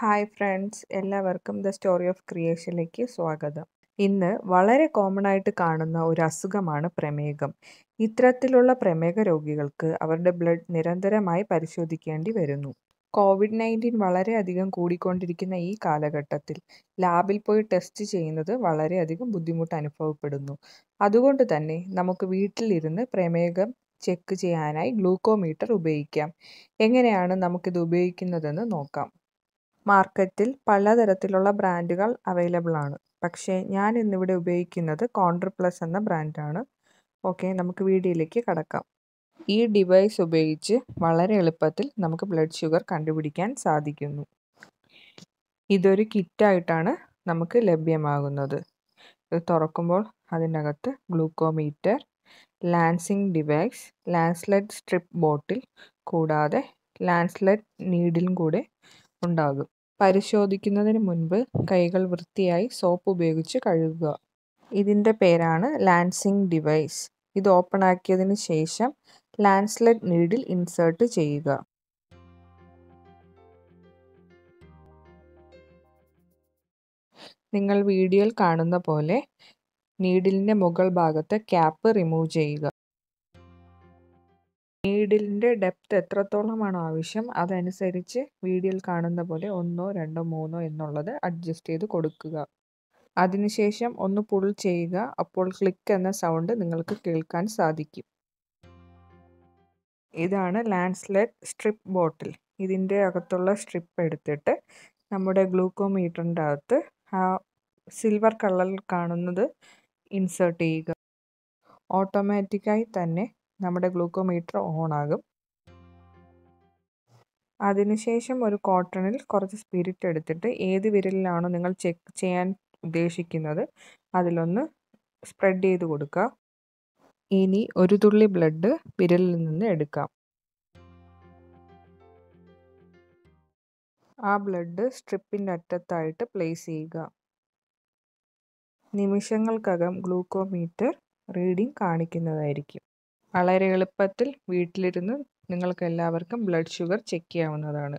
hi friends എല്ലാവർക്കും the story of ക്രിയേഷനിലേക്ക് സ്വാഗതം ഇന്ന് വളരെ കോമൺ ആയിട്ട് കാണുന്ന ഒരു അസുഖമാണ് പ്രമേഹം ഇത്തരത്തിലുള്ള പ്രമേഹ രോഗികൾക്ക് അവരുടെ ബ്ലഡ് നിരന്തരമായി പരിശോധിക്കേണ്ടി വരുന്നു കോവിഡ് നയൻറ്റീൻ വളരെയധികം കൂടിക്കൊണ്ടിരിക്കുന്ന ഈ കാലഘട്ടത്തിൽ ലാബിൽ പോയി ടെസ്റ്റ് ചെയ്യുന്നത് വളരെയധികം ബുദ്ധിമുട്ട് അനുഭവപ്പെടുന്നു അതുകൊണ്ട് തന്നെ നമുക്ക് വീട്ടിലിരുന്ന് പ്രമേഹം ചെക്ക് ചെയ്യാനായി ഗ്ലൂക്കോമീറ്റർ ഉപയോഗിക്കാം എങ്ങനെയാണ് നമുക്കിത് ഉപയോഗിക്കുന്നതെന്ന് നോക്കാം മാർക്കറ്റിൽ പലതരത്തിലുള്ള ബ്രാൻഡുകൾ അവൈലബിൾ ആണ് പക്ഷേ ഞാൻ ഇന്നിവിടെ ഉപയോഗിക്കുന്നത് കോൺട്ര പ്ലസ് എന്ന ബ്രാൻഡാണ് ഓക്കെ നമുക്ക് വീഡിയോയിലേക്ക് കടക്കാം ഈ ഡിവൈസ് ഉപയോഗിച്ച് വളരെ എളുപ്പത്തിൽ നമുക്ക് ബ്ലഡ് ഷുഗർ കണ്ടുപിടിക്കാൻ സാധിക്കുന്നു ഇതൊരു കിറ്റായിട്ടാണ് നമുക്ക് ലഭ്യമാകുന്നത് ഇത് തുറക്കുമ്പോൾ അതിനകത്ത് glucometer lancing device lancelet strip bottle കൂടാതെ ലാൻസ്ലെറ്റ് നീഡിലും കൂടെ ഉണ്ടാകും പരിശോധിക്കുന്നതിന് മുൻപ് കൈകൾ വൃത്തിയായി സോപ്പ് ഉപയോഗിച്ച് കഴുകുക ഇതിൻ്റെ പേരാണ് ലാൻസിങ് ഡിവൈസ് ഇത് ആക്കിയതിന് ശേഷം ലാൻസ്ലെറ്റ് നീഡിൽ ഇൻസേർട്ട് ചെയ്യുക നിങ്ങൾ വീഡിയോയിൽ കാണുന്ന പോലെ നീഡിലിൻ്റെ മുകൾ ഭാഗത്തെ ക്യാപ്പ് റിമൂവ് ചെയ്യുക നീഡിലിൻ്റെ ഡെപ്ത് എത്രത്തോളമാണോ ആവശ്യം അതനുസരിച്ച് വീഡിയോയിൽ കാണുന്ന പോലെ ഒന്നോ രണ്ടോ മൂന്നോ എന്നുള്ളത് അഡ്ജസ്റ്റ് ചെയ്ത് കൊടുക്കുക അതിനുശേഷം ഒന്ന് പുൾ ചെയ്യുക അപ്പോൾ ക്ലിക്ക് എന്ന സൗണ്ട് നിങ്ങൾക്ക് കേൾക്കാൻ സാധിക്കും ഇതാണ് ലാൻഡ്സ്ലെറ്റ് സ്ട്രിപ്പ് ബോട്ടിൽ ഇതിൻ്റെ അകത്തുള്ള സ്ട്രിപ്പ് എടുത്തിട്ട് നമ്മുടെ ഗ്ലൂക്കോമീറ്ററിൻ്റെ അകത്ത് ആ സിൽവർ കളറിൽ കാണുന്നത് ഇൻസേർട്ട് ചെയ്യുക ഓട്ടോമാറ്റിക്കായി തന്നെ നമ്മുടെ ഗ്ലൂക്കോമീറ്റർ ഓൺ ആകും അതിനുശേഷം ഒരു കോട്ടണിൽ കുറച്ച് സ്പിരിറ്റ് എടുത്തിട്ട് ഏത് വിരലിലാണോ നിങ്ങൾ ചെക്ക് ചെയ്യാൻ ഉദ്ദേശിക്കുന്നത് അതിലൊന്ന് സ്പ്രെഡ് ചെയ്ത് കൊടുക്കുക ഇനി ഒരു തുള്ളി ബ്ലഡ് വിരലിൽ നിന്ന് എടുക്കാം ആ ബ്ലഡ് സ്ട്രിപ്പിൻ്റെ അറ്റത്തായിട്ട് പ്ലേസ് ചെയ്യുക നിമിഷങ്ങൾക്കകം ഗ്ലൂക്കോമീറ്റർ റീഡിംഗ് കാണിക്കുന്നതായിരിക്കും വളരെ എളുപ്പത്തിൽ വീട്ടിലിരുന്ന് നിങ്ങൾക്ക് എല്ലാവർക്കും ബ്ലഡ് ഷുഗർ ചെക്ക് ചെയ്യാവുന്നതാണ്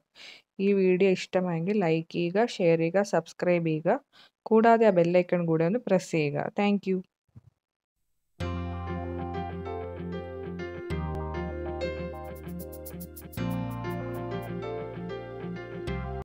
ഈ വീഡിയോ ഇഷ്ടമായെങ്കിൽ ലൈക്ക് ചെയ്യുക ഷെയർ ചെയ്യുക സബ്സ്ക്രൈബ് ചെയ്യുക കൂടാതെ ആ ബെല്ലൈക്കൺ കൂടെ ഒന്ന് പ്രസ് ചെയ്യുക താങ്ക്